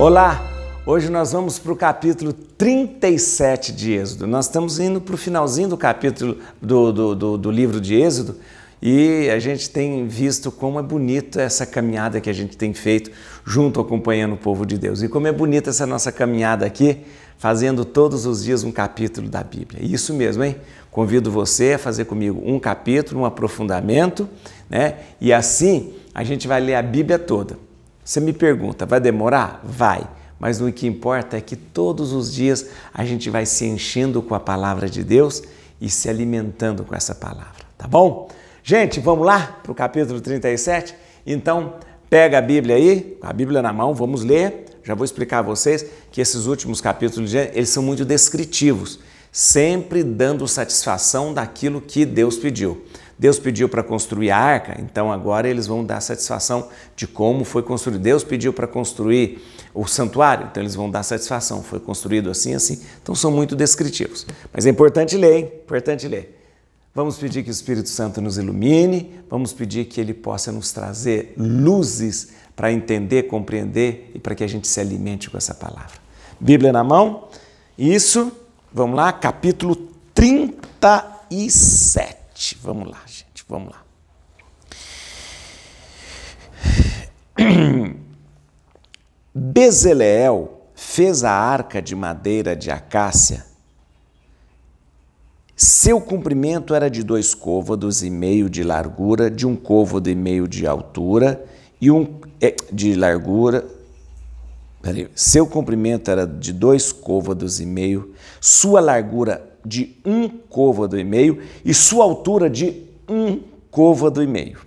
Olá! Hoje nós vamos para o capítulo 37 de Êxodo. Nós estamos indo para o finalzinho do capítulo do, do, do, do livro de Êxodo e a gente tem visto como é bonita essa caminhada que a gente tem feito junto acompanhando o povo de Deus. E como é bonita essa nossa caminhada aqui, fazendo todos os dias um capítulo da Bíblia. Isso mesmo, hein? Convido você a fazer comigo um capítulo, um aprofundamento, né? E assim a gente vai ler a Bíblia toda. Você me pergunta, vai demorar? Vai. Mas o que importa é que todos os dias a gente vai se enchendo com a palavra de Deus e se alimentando com essa palavra, tá bom? Gente, vamos lá para o capítulo 37? Então, pega a Bíblia aí, a Bíblia na mão, vamos ler. Já vou explicar a vocês que esses últimos capítulos eles são muito descritivos, sempre dando satisfação daquilo que Deus pediu. Deus pediu para construir a arca, então agora eles vão dar satisfação de como foi construído. Deus pediu para construir o santuário, então eles vão dar satisfação. Foi construído assim, assim. Então são muito descritivos. Mas é importante ler, hein? Importante ler. Vamos pedir que o Espírito Santo nos ilumine, vamos pedir que ele possa nos trazer luzes para entender, compreender e para que a gente se alimente com essa palavra. Bíblia na mão, isso, vamos lá, capítulo 37. 7. Vamos lá, gente, vamos lá. Bezaleel fez a arca de madeira de acácia. Seu comprimento era de dois côvados e meio de largura, de um côvado e meio de altura e um eh, de largura. Peraí, seu comprimento era de dois côvados e meio, sua largura de um côvado e meio e sua altura de um côvado e meio.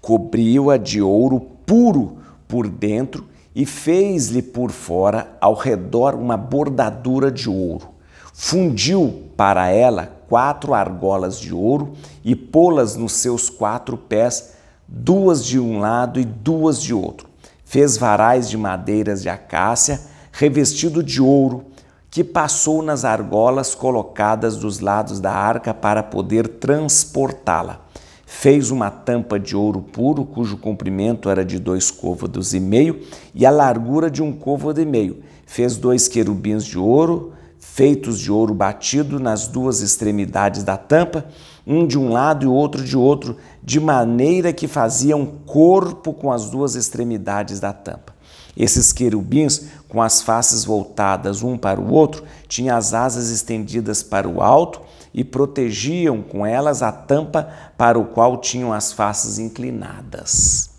Cobriu-a de ouro puro por dentro e fez-lhe por fora ao redor uma bordadura de ouro. Fundiu para ela quatro argolas de ouro e pô-las nos seus quatro pés, duas de um lado e duas de outro. Fez varais de madeiras de acácia, revestido de ouro, que passou nas argolas colocadas dos lados da arca para poder transportá-la. Fez uma tampa de ouro puro, cujo comprimento era de dois côvados e meio, e a largura de um côvado e meio. Fez dois querubins de ouro, feitos de ouro batido nas duas extremidades da tampa, um de um lado e outro de outro, de maneira que faziam corpo com as duas extremidades da tampa. Esses querubins, com as faces voltadas um para o outro, tinham as asas estendidas para o alto e protegiam com elas a tampa para o qual tinham as faces inclinadas.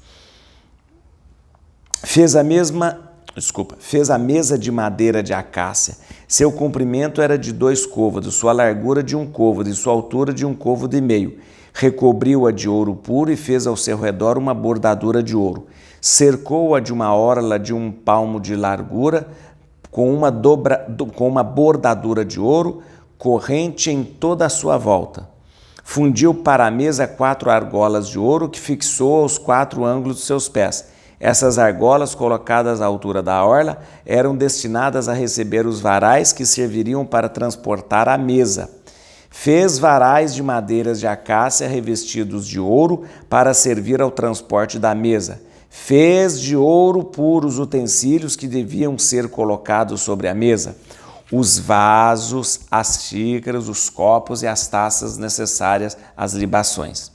Fez a mesma, desculpa, fez a mesa de madeira de acácia. Seu comprimento era de dois côvados, sua largura de um côvado e sua altura de um côvado e meio Recobriu-a de ouro puro e fez ao seu redor uma bordadura de ouro. Cercou-a de uma orla de um palmo de largura, com uma, dobra, com uma bordadura de ouro, corrente em toda a sua volta. Fundiu para a mesa quatro argolas de ouro que fixou aos quatro ângulos de seus pés. Essas argolas, colocadas à altura da orla, eram destinadas a receber os varais que serviriam para transportar a mesa. Fez varais de madeiras de acácia revestidos de ouro para servir ao transporte da mesa. Fez de ouro puro os utensílios que deviam ser colocados sobre a mesa os vasos, as xícaras, os copos e as taças necessárias às libações.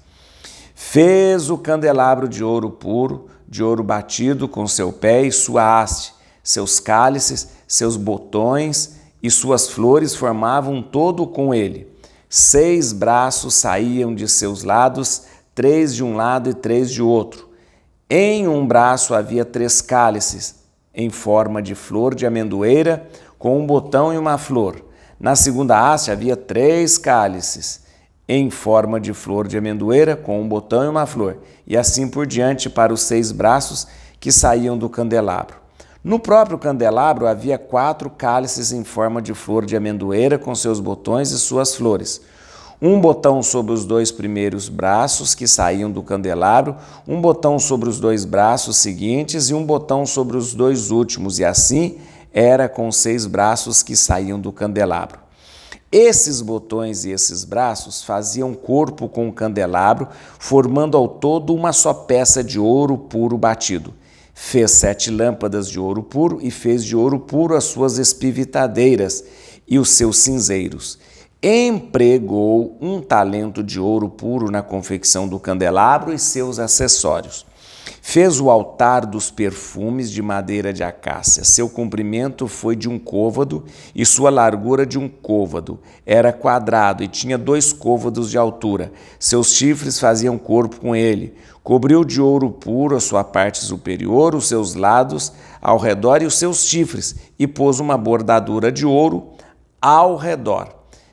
Fez o candelabro de ouro puro, de ouro batido com seu pé e sua haste, seus cálices, seus botões e suas flores formavam todo com ele. Seis braços saíam de seus lados, três de um lado e três de outro. Em um braço havia três cálices, em forma de flor de amendoeira, com um botão e uma flor. Na segunda haste havia três cálices, em forma de flor de amendoeira, com um botão e uma flor, e assim por diante para os seis braços que saíam do candelabro. No próprio candelabro havia quatro cálices em forma de flor de amendoeira com seus botões e suas flores. Um botão sobre os dois primeiros braços que saíam do candelabro, um botão sobre os dois braços seguintes e um botão sobre os dois últimos, e assim era com seis braços que saíam do candelabro. Esses botões e esses braços faziam corpo com o candelabro, formando ao todo uma só peça de ouro puro batido. Fez sete lâmpadas de ouro puro e fez de ouro puro as suas espivitadeiras e os seus cinzeiros. Empregou um talento de ouro puro na confecção do candelabro e seus acessórios. Fez o altar dos perfumes de madeira de acácia. Seu comprimento foi de um côvado e sua largura de um côvado. Era quadrado e tinha dois côvados de altura. Seus chifres faziam corpo com ele. Cobriu de ouro puro a sua parte superior, os seus lados ao redor e os seus chifres, e pôs uma bordadura de ouro ao redor.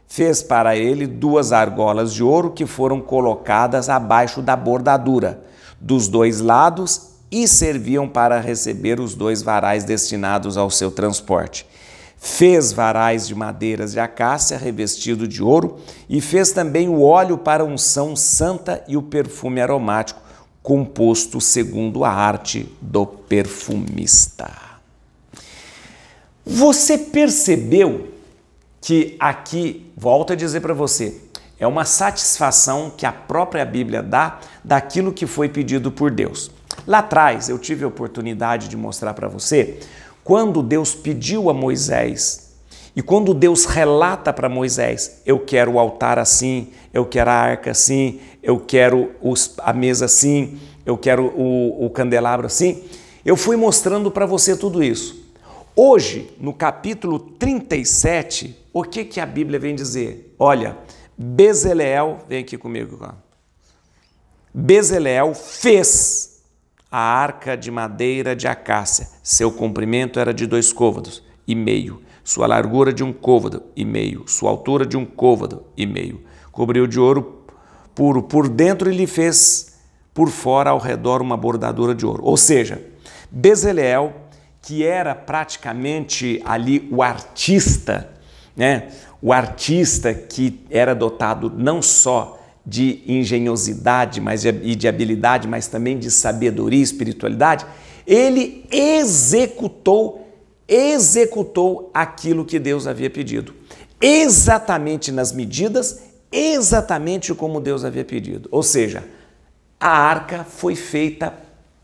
Fez para ele duas argolas de ouro que foram colocadas abaixo da bordadura dos dois lados e serviam para receber os dois varais destinados ao seu transporte. Fez varais de madeiras de acácia revestido de ouro e fez também o óleo para unção santa e o perfume aromático, composto segundo a arte do perfumista. Você percebeu que aqui, volto a dizer para você, é uma satisfação que a própria Bíblia dá daquilo que foi pedido por Deus. Lá atrás eu tive a oportunidade de mostrar para você quando Deus pediu a Moisés e quando Deus relata para Moisés: eu quero o altar assim, eu quero a arca assim, eu quero os, a mesa assim, eu quero o, o candelabro assim. Eu fui mostrando para você tudo isso. Hoje, no capítulo 37, o que, que a Bíblia vem dizer? Olha, Bezeleel vem aqui comigo, ó. fez a arca de madeira de acácia. Seu comprimento era de dois côvados e meio, sua largura de um côvado e meio, sua altura de um côvado e meio. Cobriu de ouro puro por dentro e lhe fez por fora ao redor uma bordadura de ouro. Ou seja, Bezeleel que era praticamente ali o artista, né? o artista que era dotado não só de engenhosidade mas de, e de habilidade, mas também de sabedoria e espiritualidade, ele executou, executou aquilo que Deus havia pedido. Exatamente nas medidas, exatamente como Deus havia pedido. Ou seja, a arca foi feita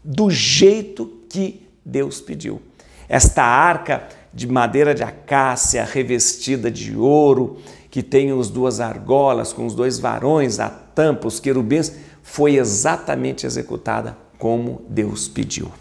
do jeito que Deus pediu. Esta arca de madeira de acácia revestida de ouro, que tem as duas argolas com os dois varões, a tampa, os querubins, foi exatamente executada como Deus pediu.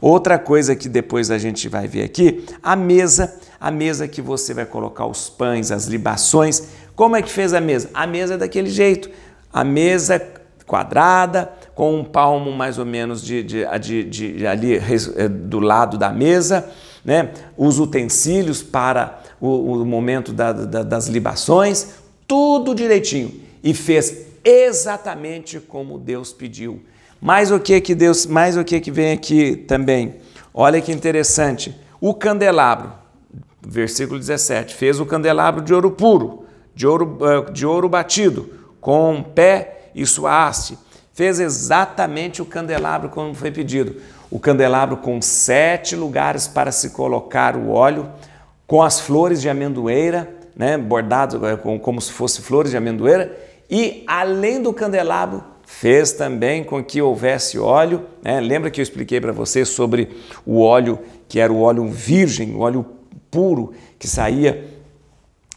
Outra coisa que depois a gente vai ver aqui, a mesa, a mesa que você vai colocar os pães, as libações. Como é que fez a mesa? A mesa é daquele jeito. A mesa quadrada, com um palmo mais ou menos de, de, de, de ali eh, do lado da mesa, né? os utensílios para o, o momento da, da, das libações, tudo direitinho. E fez exatamente como Deus pediu. Mais o que que Deus, mais o que que vem aqui também. Olha que interessante. O candelabro, versículo 17, fez o candelabro de ouro puro, de ouro, eh, de ouro batido, com pé e sua haste Fez exatamente o candelabro como foi pedido. O candelabro com sete lugares para se colocar o óleo, com as flores de amendoeira, né, bordado eh, como se fosse flores de amendoeira, e além do candelabro, fez também com que houvesse óleo. Né? Lembra que eu expliquei para vocês sobre o óleo que era o óleo virgem, o óleo puro que saía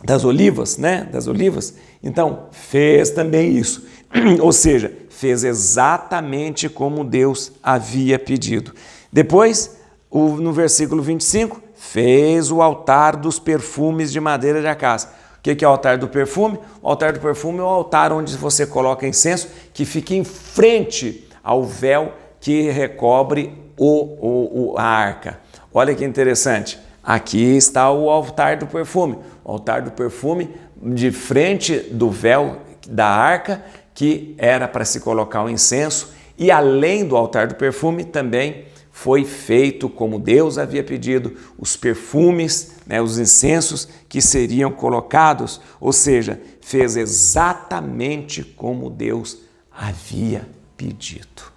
das olivas, né? Das olivas. Então, fez também isso. Ou seja, fez exatamente como Deus havia pedido. Depois, no versículo 25, fez o altar dos perfumes de madeira de acácia. O que é o altar do perfume? O altar do perfume é o altar onde você coloca incenso que fica em frente ao véu que recobre o, o, a arca. Olha que interessante. Aqui está o altar do perfume. O altar do perfume de frente do véu da arca que era para se colocar o incenso, e além do altar do perfume, também foi feito como Deus havia pedido, os perfumes, né, os incensos que seriam colocados, ou seja, fez exatamente como Deus havia pedido.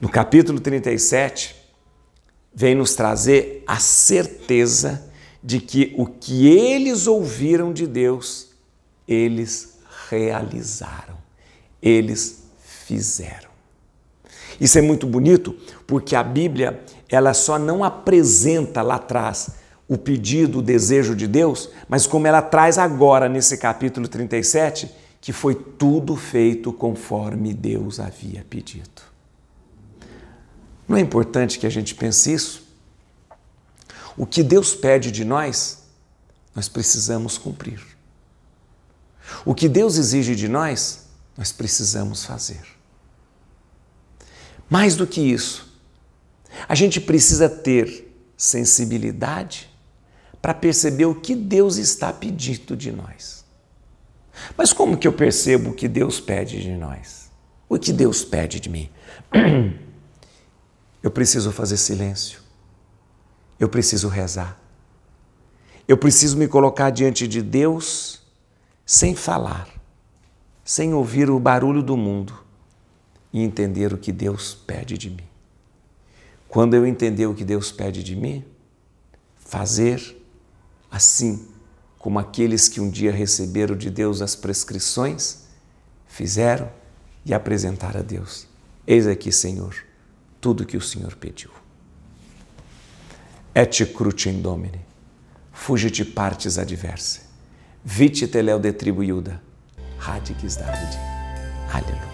No capítulo 37, vem nos trazer a certeza de que o que eles ouviram de Deus, eles realizaram eles fizeram. Isso é muito bonito porque a Bíblia ela só não apresenta lá atrás o pedido, o desejo de Deus, mas como ela traz agora nesse capítulo 37, que foi tudo feito conforme Deus havia pedido. Não é importante que a gente pense isso? O que Deus pede de nós, nós precisamos cumprir. O que Deus exige de nós, nós precisamos fazer. Mais do que isso, a gente precisa ter sensibilidade para perceber o que Deus está pedindo de nós. Mas como que eu percebo o que Deus pede de nós? O que Deus pede de mim? Eu preciso fazer silêncio. Eu preciso rezar. Eu preciso me colocar diante de Deus sem falar sem ouvir o barulho do mundo e entender o que Deus pede de mim. Quando eu entender o que Deus pede de mim, fazer assim como aqueles que um dia receberam de Deus as prescrições fizeram e apresentaram a Deus. Eis aqui, Senhor, tudo que o Senhor pediu. Et crucem domine, fugite partes adverse, vite teleu de tribo iuda, harcik is the allergy. Hallelujah.